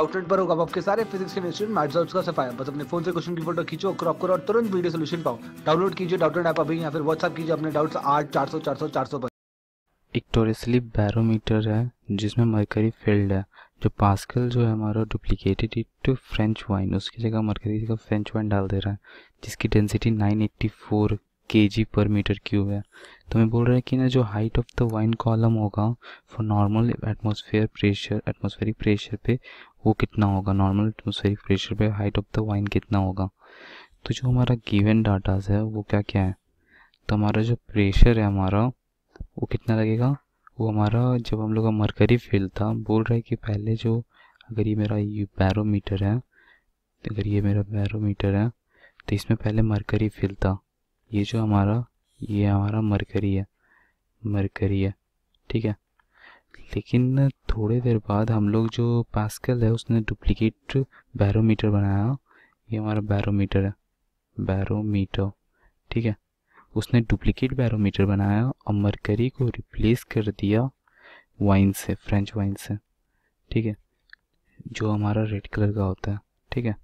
outlet पर होगा आपके सारे फिजिक्स केमिस्ट्री मैथ्स और उसका सफाया बस अपने फोन से क्वेश्चन की फोटो खींचो क्रॉप करो और तुरंत वीडियो सोल्यूशन पाओ डाउनलोड कीजिए डाउटलेट ऐप अभी या फिर व्हाट्सअप कीजिए अपने डाउट्स आठ चार सौ चार सौ चार सौ पर एक टोरेसलिप बैरोमीटर है जिसमें मरकरी फील्ड है जो पास्कल जो है हमारा डुप्लीकेटेड टू फ्रेंच वाइन उसकी जगह मरकरी का फ्रेंच वाइन डाल दे रहा है जिसकी डेंसिटी 984 के जी पर मीटर क्यूब है तो मैं बोल रहा है कि ना जो height of the wine column होगा for normal atmosphere pressure atmospheric pressure पे वो कितना होगा नॉर्मल एटमोसफेरिक प्रेशर पे हाइट ऑफ द वाइन कितना होगा तो जो हमारा गिवन डाटाज है वो क्या क्या है तो हमारा जो प्रेशर है हमारा वो कितना लगेगा वो हमारा जब हम लोग का मरकरी फील्ड था बोल रहा है कि पहले जो अगर ये मेरा ये बैरोमीटर है अगर ये मेरा बैरोमीटर है तो इसमें पहले मरकरी फील्ड था ये जो हमारा ये हमारा मरकरी है मरकरी है ठीक है लेकिन थोड़े देर बाद हम लोग जो पास्कल है उसने डुप्लीकेट बैरोमीटर बनाया ये हमारा बैरोमीटर है बैरोमीटर ठीक है उसने डुप्लीकेट बैरोमीटर बनाया और मरकरी को रिप्लेस कर दिया वाइन से फ्रेंच वाइन से ठीक है जो हमारा रेड कलर का होता है ठीक है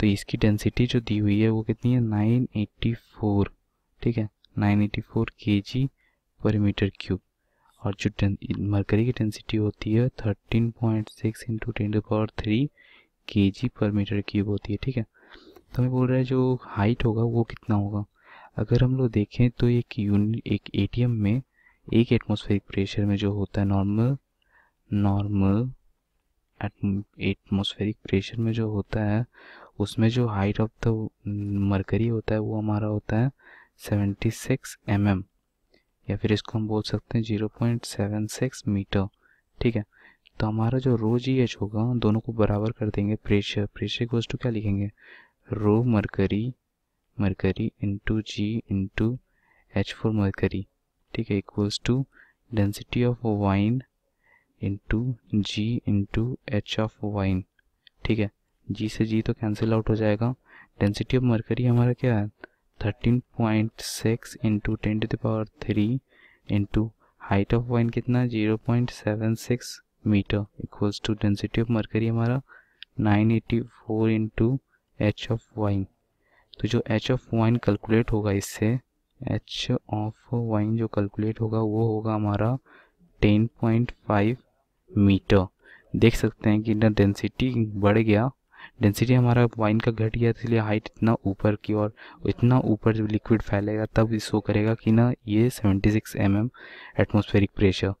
तो इसकी डेंसिटी जो दी हुई है वो कितनी है नाइन एट्टी फोर ठीक है 984 फोर के जी पर मीटर क्यूब और जो मरकरी की डेंसिटी होती है 13.6 point six into ten power three K G पर मीटर क्यूब होती है ठीक है तो हमें बोल रहा है जो हाइट होगा वो कितना होगा अगर हम लोग देखें तो एक यूनिट एक ए में एक एटमॉस्फेरिक प्रेशर में जो होता है नॉर्मल नॉर्मल एटमॉस्फेरिक प्रेशर में जो होता है उसमें जो हाइट ऑफ द मरकरी होता है वो हमारा होता है सेवेंटी सिक्स एम एम या फिर इसको हम बोल सकते हैं zero point seven six metre ठीक है तो हमारा जो रो जी एच होगा दोनों को बराबर कर देंगे प्रेशर प्रेशर को टू क्या लिखेंगे rho mercury mercury into G into H for mercury ठीक है equals to density of wine into G into H of wine ठीक है जी से जी तो कैंसिल आउट हो जाएगा डेंसिटी ऑफ मरकरी हमारा क्या है thirteen point six into ten to power three into height of wine कितना zero point seven six metre equals to density of mercury हमारा nine eighty four into H of wine तो जो H of wine calculate होगा इससे H of wine जो calculate होगा वो होगा हमारा टेन पॉइंट फाइव मीटर देख सकते हैं कि इतना डेंसिटी बढ़ गया डेंसिटी हमारा वाइन का घट गया इसलिए हाइट इतना ऊपर की और इतना ऊपर जब लिक्विड फैलेगा तब शो करेगा कि ना ये 76 six M M atmospheric pressure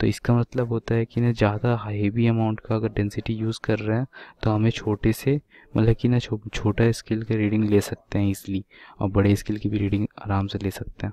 तो इसका मतलब होता है कि ना ज़्यादा हैवी अमाउंट का अगर डेंसिटी यूज़ कर रहे हैं तो हमें छोटे से मतलब कि ना छोटा स्केल के रीडिंग ले सकते हैं इसलिए और बड़े स्केल की भी रीडिंग आराम से ले सकते हैं